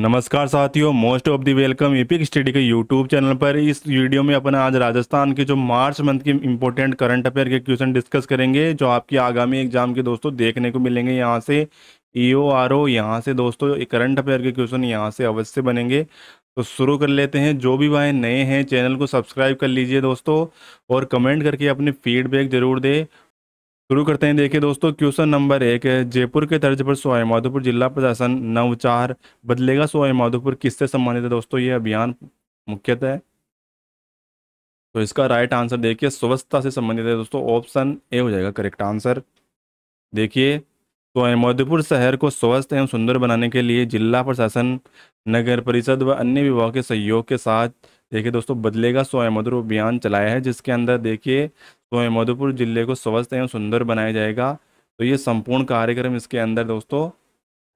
नमस्कार साथियों most of the welcome epic study के यूट्यूब चैनल पर इस वीडियो में अपन आज राजस्थान के जो मार्च मंथ के इंपॉर्टेंट करंट अफेयर के क्वेश्चन डिस्कस करेंगे जो आपकी आगामी एग्जाम के दोस्तों देखने को मिलेंगे यहाँ से ई ओ आर ओ यहाँ से दोस्तों करंट अफेयर के क्वेश्चन यहाँ से अवश्य बनेंगे तो शुरू कर लेते हैं जो भी भाई नए हैं चैनल को सब्सक्राइब कर लीजिए दोस्तों और कमेंट करके अपने फीडबैक जरूर दें शुरू करते हैं देखिए दोस्तों क्वेश्चन नंबर एक जयपुर के तर्ज पर सोए माधोपुर जिला प्रशासन नवचार बदलेगा सोए माधोपुर किससे संबंधित है दोस्तों ये अभियान मुख्यतः है तो इसका राइट आंसर देखिए स्वच्छता से संबंधित है दोस्तों ऑप्शन ए हो जाएगा करेक्ट आंसर देखिए तो मधुपुर शहर को स्वस्थ एवं सुंदर बनाने के लिए जिला प्रशासन नगर परिषद व अन्य विभाग के सहयोग के साथ देखिए दोस्तों बदलेगा सोएमधुर अभियान चलाया है जिसके अंदर देखिए सोएमधुपुर जिले को स्वस्थ एवं सुंदर बनाया जाएगा तो ये संपूर्ण कार्यक्रम इसके अंदर दोस्तों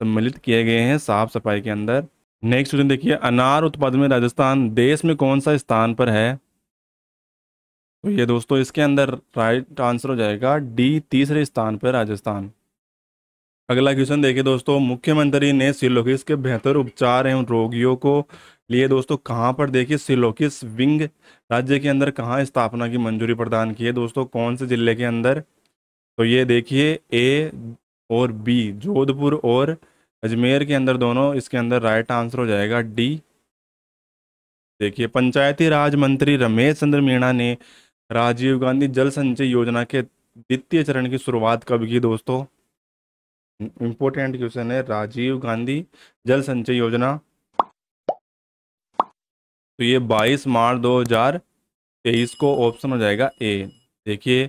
सम्मिलित किए गए हैं साफ सफाई के अंदर नेक्स्ट क्वेश्चन देखिए अनार उत्पादन में राजस्थान देश में कौन सा स्थान पर है तो ये दोस्तों इसके अंदर राइट आंसर हो जाएगा डी तीसरे स्थान पर राजस्थान अगला क्वेश्चन देखिए दोस्तों मुख्यमंत्री ने सिलोकिस के बेहतर उपचार एवं रोगियों को लिए दोस्तों कहाँ पर देखिए सिलोकिस विंग राज्य के अंदर कहाँ स्थापना की मंजूरी प्रदान की है दोस्तों कौन से जिले के अंदर तो ये देखिए ए और बी जोधपुर और अजमेर के अंदर दोनों इसके अंदर राइट आंसर हो जाएगा डी देखिए पंचायती राज मंत्री रमेश चंद्र मीणा ने राजीव गांधी जल संचय योजना के द्वितीय चरण की शुरुआत कब की दोस्तों इंपॉर्टेंट क्वेश्चन है राजीव गांधी जल संचय योजना तो ये 22 मार्च 2023 को ऑप्शन हो जाएगा ए देखिए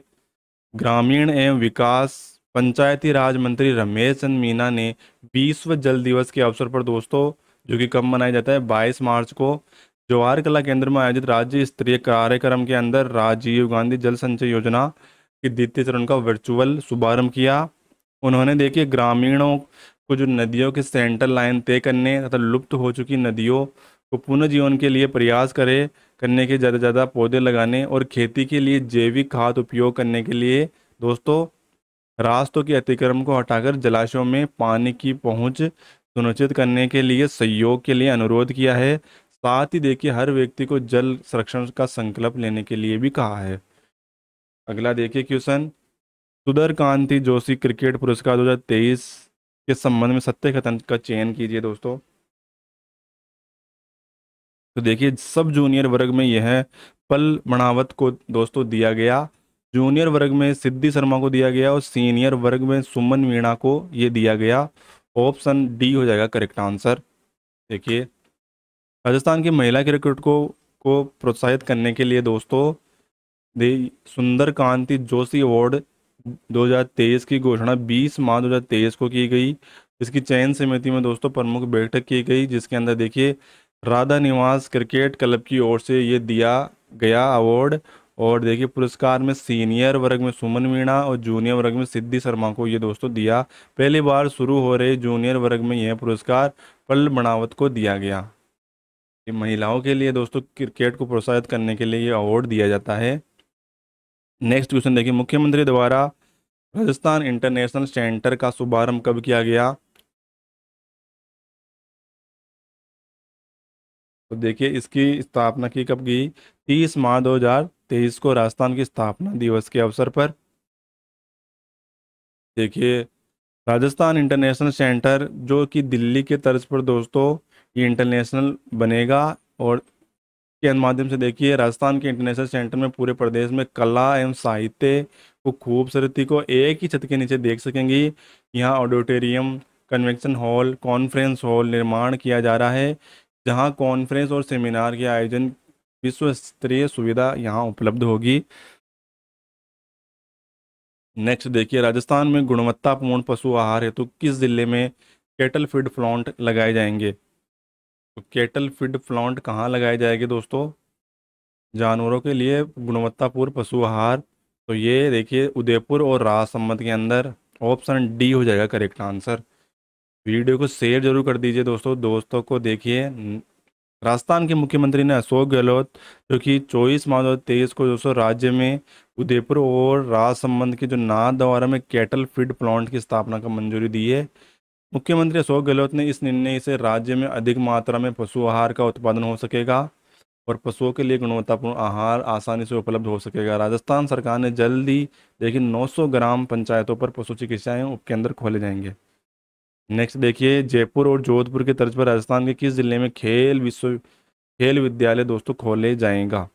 ग्रामीण एवं विकास पंचायती राज मंत्री रमेश चंद मीना ने विश्व जल दिवस के अवसर पर दोस्तों जो कि कब मनाया जाता है 22 मार्च को जवाहर कला केंद्र में आयोजित राज्य स्तरीय कार्यक्रम के अंदर राजीव गांधी जल संचय योजना के द्वितीय चरण का वर्चुअल शुभारंभ किया उन्होंने देखिए ग्रामीणों को जो नदियों के सेंटर लाइन तय करने तथा लुप्त हो चुकी नदियों को तो पुनर्जीवन के लिए प्रयास करें करने के ज़्यादा ज़्यादा पौधे लगाने और खेती के लिए जैविक खाद उपयोग करने के लिए दोस्तों रास्तों के अतिक्रम को हटाकर जलाशयों में पानी की पहुंच सुनिश्चित करने के लिए सहयोग के लिए अनुरोध किया है साथ ही देखिए हर व्यक्ति को जल संरक्षण का संकल्प लेने के लिए भी कहा है अगला देखिए क्वेश्चन सुधर कांति जोशी क्रिकेट पुरस्कार 2023 के संबंध में सत्य कथन का चयन कीजिए दोस्तों तो देखिए सब जूनियर वर्ग में यह पल मणावत को दोस्तों दिया गया जूनियर वर्ग में सिद्धि शर्मा को दिया गया और सीनियर वर्ग में सुमन मीणा को ये दिया गया ऑप्शन डी हो जाएगा करेक्ट आंसर देखिए राजस्थान की महिला क्रिकेट को को प्रोत्साहित करने के लिए दोस्तों दे सुंदर कांति जोशी अवार्ड 2023 की घोषणा 20 मार्च 2023 को की गई इसकी चयन समिति में दोस्तों प्रमुख बैठक की गई जिसके अंदर देखिए राधा निवास क्रिकेट क्लब की ओर से ये दिया गया अवार्ड और देखिए पुरस्कार में सीनियर वर्ग में सुमन मीणा और जूनियर वर्ग में सिद्धि शर्मा को ये दोस्तों दिया पहली बार शुरू हो रहे जूनियर वर्ग में यह पुरस्कार पल बनावत को दिया गया महिलाओं के लिए दोस्तों क्रिकेट को प्रोत्साहित करने के लिए ये अवार्ड दिया जाता है नेक्स्ट क्वेश्चन देखिए मुख्यमंत्री द्वारा राजस्थान इंटरनेशनल सेंटर का शुभारंभ कब किया गया तो देखिए इसकी स्थापना की कब गई तीस माह 2023 को राजस्थान की स्थापना दिवस के अवसर पर देखिए राजस्थान इंटरनेशनल सेंटर जो कि दिल्ली के तर्ज पर दोस्तों ये इंटरनेशनल बनेगा और के माध्यम से देखिए राजस्थान के इंटरनेशनल सेंटर में पूरे प्रदेश में कला एवं साहित्य को खूबसूरती को एक ही छत के नीचे देख सकेंगी यहाँ auditorium convention hall conference hall निर्माण किया जा रहा है जहां कॉन्फ्रेंस और सेमिनार के आयोजन विश्व स्तरीय सुविधा यहां उपलब्ध होगी नेक्स्ट देखिए राजस्थान में गुणवत्तापूर्ण पशु आहार हेतु तो किस जिले में केटल फीड प्लांट लगाए जाएंगे तो केटल फीड प्लांट कहाँ लगाए जाएंगे दोस्तों जानवरों के लिए गुणवत्तापूर्ण पशु आहार तो ये देखिए उदयपुर और राजसम्मत के अंदर ऑप्शन डी हो जाएगा करेक्ट आंसर वीडियो को शेयर जरूर कर दीजिए दोस्तों दोस्तों को देखिए राजस्थान के मुख्यमंत्री ने अशोक गहलोत जो कि चौबीस मार्च दो तेईस को दोस्तों राज्य में उदयपुर और राजसमंद के जो नाथद्वारा में कैटल फीड प्लांट की स्थापना का मंजूरी दी है मुख्यमंत्री अशोक गहलोत ने इस निर्णय से राज्य में अधिक मात्रा में पशु आहार का उत्पादन हो सकेगा और पशुओं के लिए गुणवत्तापूर्ण आहार आसानी से उपलब्ध हो सकेगा राजस्थान सरकार ने जल्द ही लेकिन 900 ग्राम पंचायतों पर पशु चिकित्साएँ उपकेंद्र खोले जाएंगे नेक्स्ट देखिए जयपुर और जोधपुर के तर्ज पर राजस्थान के किस जिले में खेल विश्व खेल विद्यालय दोस्तों खोले जाएगा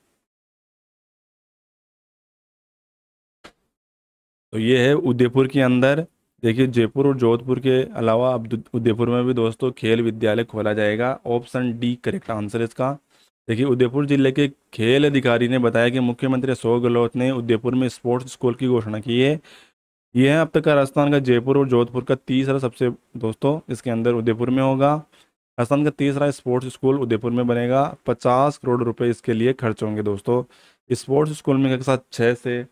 तो ये है उदयपुर के अंदर देखिए जयपुर और जोधपुर के अलावा अब उदयपुर में भी दोस्तों खेल विद्यालय खोला जाएगा ऑप्शन डी करेक्ट आंसर है इसका देखिए उदयपुर जिले के खेल अधिकारी ने बताया कि मुख्यमंत्री अशोक गहलोत ने उदयपुर में स्पोर्ट्स स्कूल की घोषणा की है यह है अब तक का राजस्थान का जयपुर और जोधपुर का तीसरा सबसे दोस्तों इसके अंदर उदयपुर में होगा राजस्थान का तीसरा स्पोर्ट्स स्कूल उदयपुर में बनेगा पचास करोड़ रुपए इसके लिए खर्च होंगे दोस्तों स्पोर्ट्स स्कूल में एक साथ छः से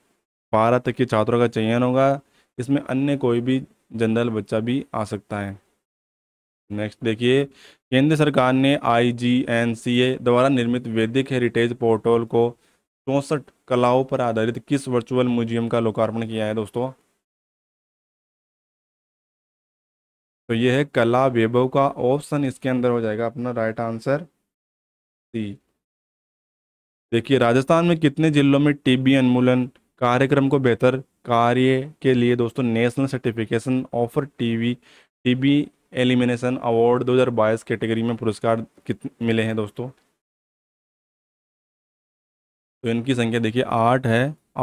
बारह तक के छात्रों का चयन होगा इसमें अन्य कोई भी जनरल बच्चा भी आ सकता है नेक्स्ट देखिए केंद्र सरकार ने आई जी एन सी ए द्वारा निर्मित वैदिक हेरिटेज पोर्टल को चौंसठ कलाओं पर आधारित किस वर्चुअल म्यूजियम का लोकार्पण किया है दोस्तों तो ये है कला वैभव का ऑप्शन इसके अंदर हो जाएगा अपना राइट आंसर सी देखिए राजस्थान में कितने जिलों में टीबी उन्मूलन कार्यक्रम को बेहतर कार्य के लिए दोस्तों national certification offer TV TB elimination award 2022 category में पुरस्कार कितने मिले हैं दोस्तों तो इनकी संख्या देखिए आठ है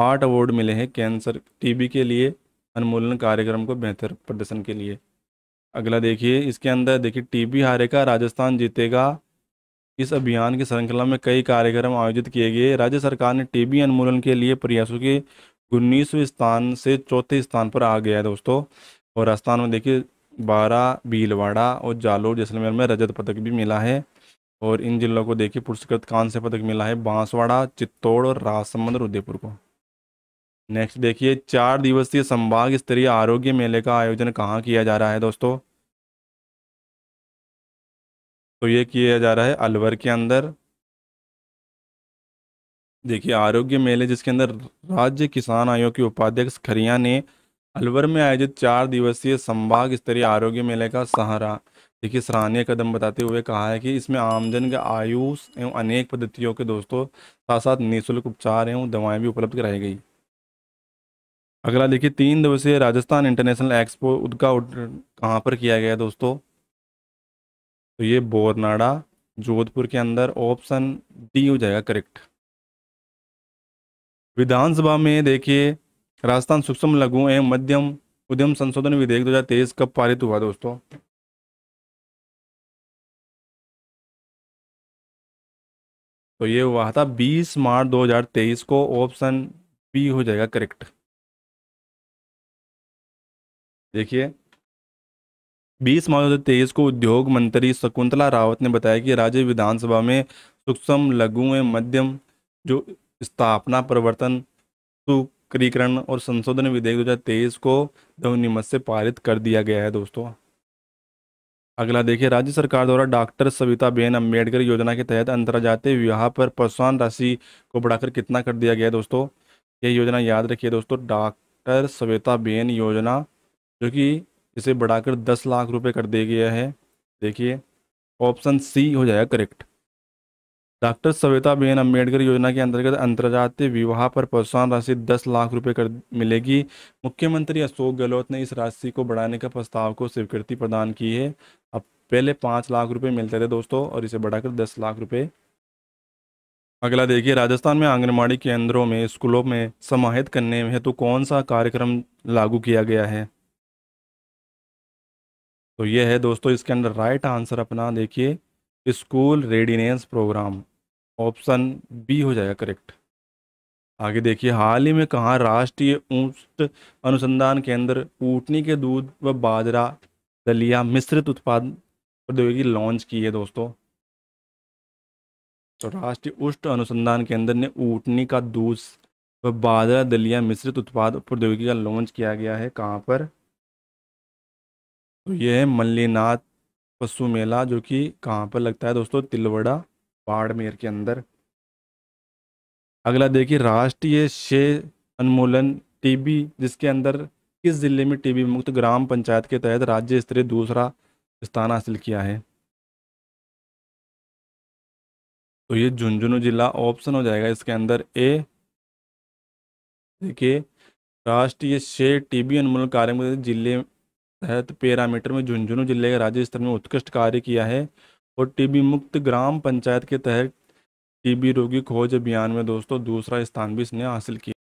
आठ अवार्ड मिले हैं कैंसर टीबी के लिए उन्मूलन कार्यक्रम को बेहतर प्रदर्शन के लिए अगला देखिए इसके अंदर देखिए टीबी हारे का राजस्थान जीतेगा इस अभियान की श्रृंखला में कई कार्यक्रम आयोजित किए गए राज्य सरकार ने टीबी उन्मूलन के लिए प्रयासों के उन्नीसवें स्थान से चौथे स्थान पर आ गया है दोस्तों और राजस्थान में देखिए बारह भीलवाड़ा और जालोर जैसलमेर में रजत पदक भी मिला है और इन जिलों को देखिए पुरस्कृत कांस्य पदक मिला है बांसवाड़ा चित्तौड़ और राजसमंद उदयपुर को नेक्स्ट देखिए चार दिवसीय संभाग स्तरीय आरोग्य मेले का आयोजन कहाँ किया जा रहा है दोस्तों तो ये किया जा रहा है अलवर के अंदर देखिए आरोग्य मेले जिसके अंदर राज्य किसान आयोग के उपाध्यक्ष खरिया ने अलवर में आयोजित चार दिवसीय संभाग स्तरीय आरोग्य मेले का सहारा देखिए सराहनीय कदम बताते हुए कहा है कि इसमें आमजन के आयुष एवं अनेक पद्धतियों के दोस्तों साथ साथ निःशुल्क उपचार एवं दवाएं भी उपलब्ध कराई गई अगला देखिए तीन दिवसीय राजस्थान इंटरनेशनल एक्सपो का कहाँ पर किया गया दोस्तों तो ये बोरनाडा जोधपुर के अंदर ऑप्शन डी हो जाएगा करेक्ट विधानसभा में देखिए राजस्थान सूक्ष्म लघु एवं मध्यम उद्यम संशोधन विधेयक 2023 कब पारित हुआ दोस्तों तो ये हुआ था 20 मार्च 2023 को ऑप्शन बी हो जाएगा करेक्ट देखिए 20 मार्च दो तेईस को उद्योग मंत्री शकुंतला रावत ने बताया कि राज्य विधानसभा में सूक्ष्म लघु एवं मध्यम जो स्थापना परिवर्तन सुक्रीकरण और संशोधन विधेयक 2023 को ध्वनिमत से पारित कर दिया गया है दोस्तों अगला देखिए राज्य सरकार द्वारा डॉक्टर सविता बेन अम्बेडकर योजना के तहत अंतर्जातीय विवाह पर प्रोत्साहन राशि को बढ़ाकर कितना कर दिया गया है दोस्तों ये योजना याद रखिए दोस्तों डॉक्टर सविता बेन योजना जो कि इसे बढ़ाकर दस लाख रुपए कर दिया गया है देखिए ऑप्शन सी हो जाएगा करेक्ट डॉक्टर सविता बेन अम्बेडकर योजना के अंतर्गत अंतर्जातीय विवाह पर प्रोत्साहन राशि दस लाख रुपए कर मिलेगी मुख्यमंत्री अशोक गहलोत ने इस राशि को बढ़ाने का प्रस्ताव को स्वीकृति प्रदान की है अब पहले पाँच लाख रुपए मिलते थे दोस्तों और इसे बढ़ाकर दस लाख रुपए अगला देखिए राजस्थान में आंगनबाड़ी केंद्रों में स्कूलों में समाहित करने हेतु तो कौन सा कार्यक्रम लागू किया गया है तो ये है दोस्तों इसके अंदर राइट आंसर अपना देखिए school readiness program option B हो जाएगा करेक्ट आगे देखिए हाल ही में कहाँ राष्ट्रीय ऊंट अनुसंधान केंद्र ऊटनी के दूध व बाजरा दलिया मिश्रित उत्पाद प्रौद्योगिकी लॉन्च की है दोस्तों तो राष्ट्रीय उष्ट अनुसंधान केंद्र ने ऊटनी का दूध व बाजरा दलिया मिश्रित उत्पाद प्रौद्योगिकी का लॉन्च किया गया है कहाँ पर तो ये है मल्लीनाथ पशु मेला जो कि कहाँ पर लगता है दोस्तों तिलवड़ा बाड़मेर के अंदर अगला देखिए राष्ट्रीय शे उन्मूलन टीबी जिसके अंदर किस ज़िले में टीबी मुक्त ग्राम पंचायत के तहत राज्य स्तरीय दूसरा स्थान हासिल किया है तो ये झुंझुनू जिला ऑप्शन हो जाएगा इसके अंदर ए देखिए राष्ट्रीय शे टीबी उन्मूलन कार्यक्रम जिले तहत पैरामीटर में झुंझुनू जिले के राज्य स्तर में उत्कृष्ट कार्य किया है और टीबी मुक्त ग्राम पंचायत के तहत टीबी रोगी खोज अभियान में दोस्तों दूसरा स्थान भी इसने हासिल किया